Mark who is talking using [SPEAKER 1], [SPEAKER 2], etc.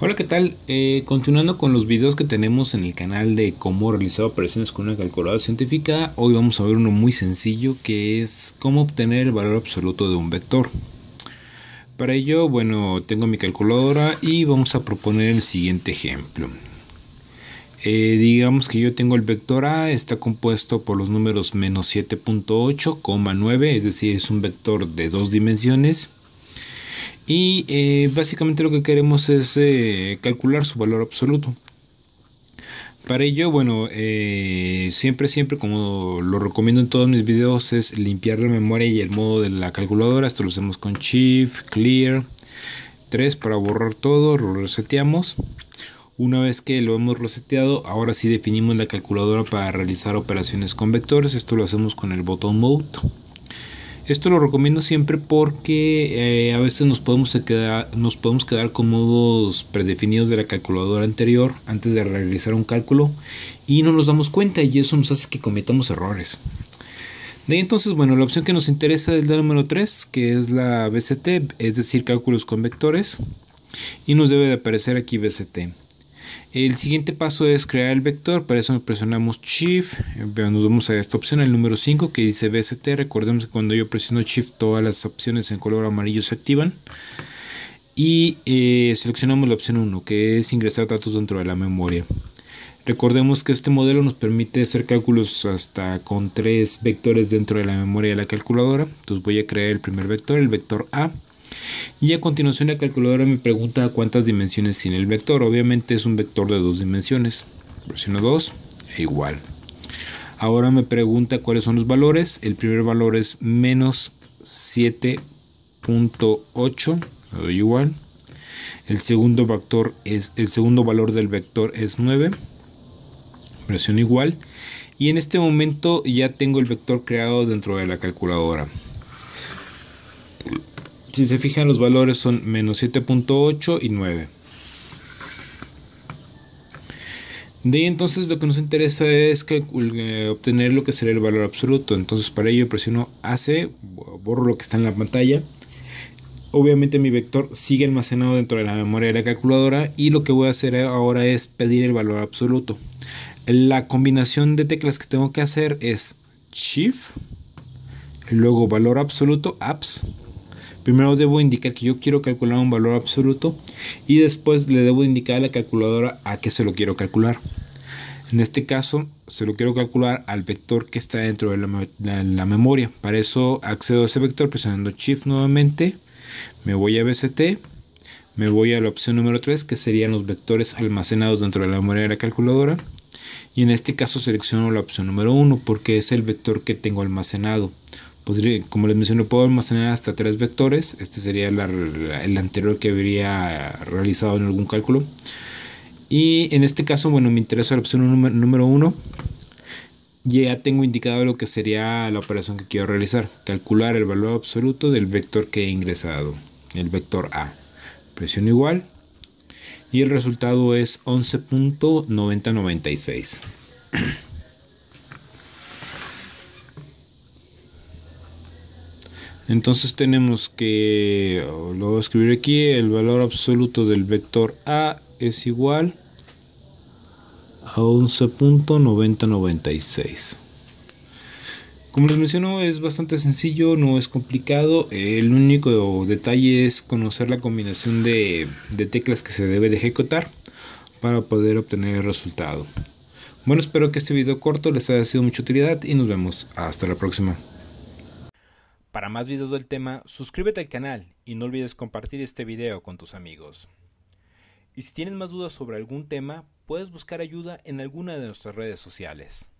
[SPEAKER 1] Hola, ¿qué tal? Eh, continuando con los videos que tenemos en el canal de cómo realizar operaciones con una calculadora científica, hoy vamos a ver uno muy sencillo que es cómo obtener el valor absoluto de un vector. Para ello, bueno, tengo mi calculadora y vamos a proponer el siguiente ejemplo. Eh, digamos que yo tengo el vector A, está compuesto por los números menos 7.8, 9, es decir, es un vector de dos dimensiones y eh, básicamente lo que queremos es eh, calcular su valor absoluto. Para ello, bueno, eh, siempre, siempre, como lo recomiendo en todos mis videos, es limpiar la memoria y el modo de la calculadora. Esto lo hacemos con Shift, Clear, 3 para borrar todo, lo reseteamos. Una vez que lo hemos reseteado, ahora sí definimos la calculadora para realizar operaciones con vectores. Esto lo hacemos con el botón Mode. Esto lo recomiendo siempre porque eh, a veces nos podemos, quedar, nos podemos quedar con modos predefinidos de la calculadora anterior antes de realizar un cálculo y no nos damos cuenta y eso nos hace que cometamos errores. De ahí entonces, bueno, la opción que nos interesa es la número 3, que es la BCT, es decir, cálculos con vectores, y nos debe de aparecer aquí BCT. El siguiente paso es crear el vector, para eso presionamos Shift, eh, nos vamos a esta opción, el número 5 que dice BST, recordemos que cuando yo presiono Shift todas las opciones en color amarillo se activan. Y eh, seleccionamos la opción 1 que es ingresar datos dentro de la memoria. Recordemos que este modelo nos permite hacer cálculos hasta con tres vectores dentro de la memoria de la calculadora. Entonces voy a crear el primer vector, el vector A. Y a continuación la calculadora me pregunta cuántas dimensiones tiene el vector. Obviamente es un vector de dos dimensiones. Presiono 2 e igual. Ahora me pregunta cuáles son los valores. El primer valor es menos 7.8. Le doy igual. El segundo, vector es, el segundo valor del vector es 9. Presiono igual. Y en este momento ya tengo el vector creado dentro de la calculadora. Si se fijan los valores son menos 7.8 y 9. De ahí entonces lo que nos interesa es que, eh, obtener lo que sería el valor absoluto. Entonces para ello presiono AC, borro lo que está en la pantalla. Obviamente mi vector sigue almacenado dentro de la memoria de la calculadora y lo que voy a hacer ahora es pedir el valor absoluto. La combinación de teclas que tengo que hacer es Shift, luego valor absoluto, apps, Primero debo indicar que yo quiero calcular un valor absoluto y después le debo indicar a la calculadora a qué se lo quiero calcular. En este caso, se lo quiero calcular al vector que está dentro de la, memoria. Para eso accedo a ese vector presionando Shift nuevamente. Me voy a BCT. Me voy a la opción número 3, que serían los vectores almacenados dentro de la memoria de la calculadora. Y en este caso selecciono la opción número 1 porque es el vector que tengo almacenado. Pues, como les mencioné, puedo almacenar hasta tres vectores. Este sería el anterior que habría realizado en algún cálculo. Y en este caso, bueno, me interesa la opción número 1. Ya tengo indicado lo que sería la operación que quiero realizar. Calcular el valor absoluto del vector que he ingresado, el vector A. Presiono igual. Y el resultado es 11.9096. Entonces tenemos que, oh, lo voy a escribir aquí, el valor absoluto del vector A es igual a 11.9096. Como les menciono, es bastante sencillo, no es complicado. El único detalle es conocer la combinación de, teclas que se debe de ejecutar para poder obtener el resultado. Bueno, espero que este video corto les haya sido mucha utilidad y nos vemos hasta la próxima. Para más videos del tema, suscríbete al canal y no olvides compartir este video con tus amigos. Y si tienes más dudas sobre algún tema, puedes buscar ayuda en alguna de nuestras redes sociales.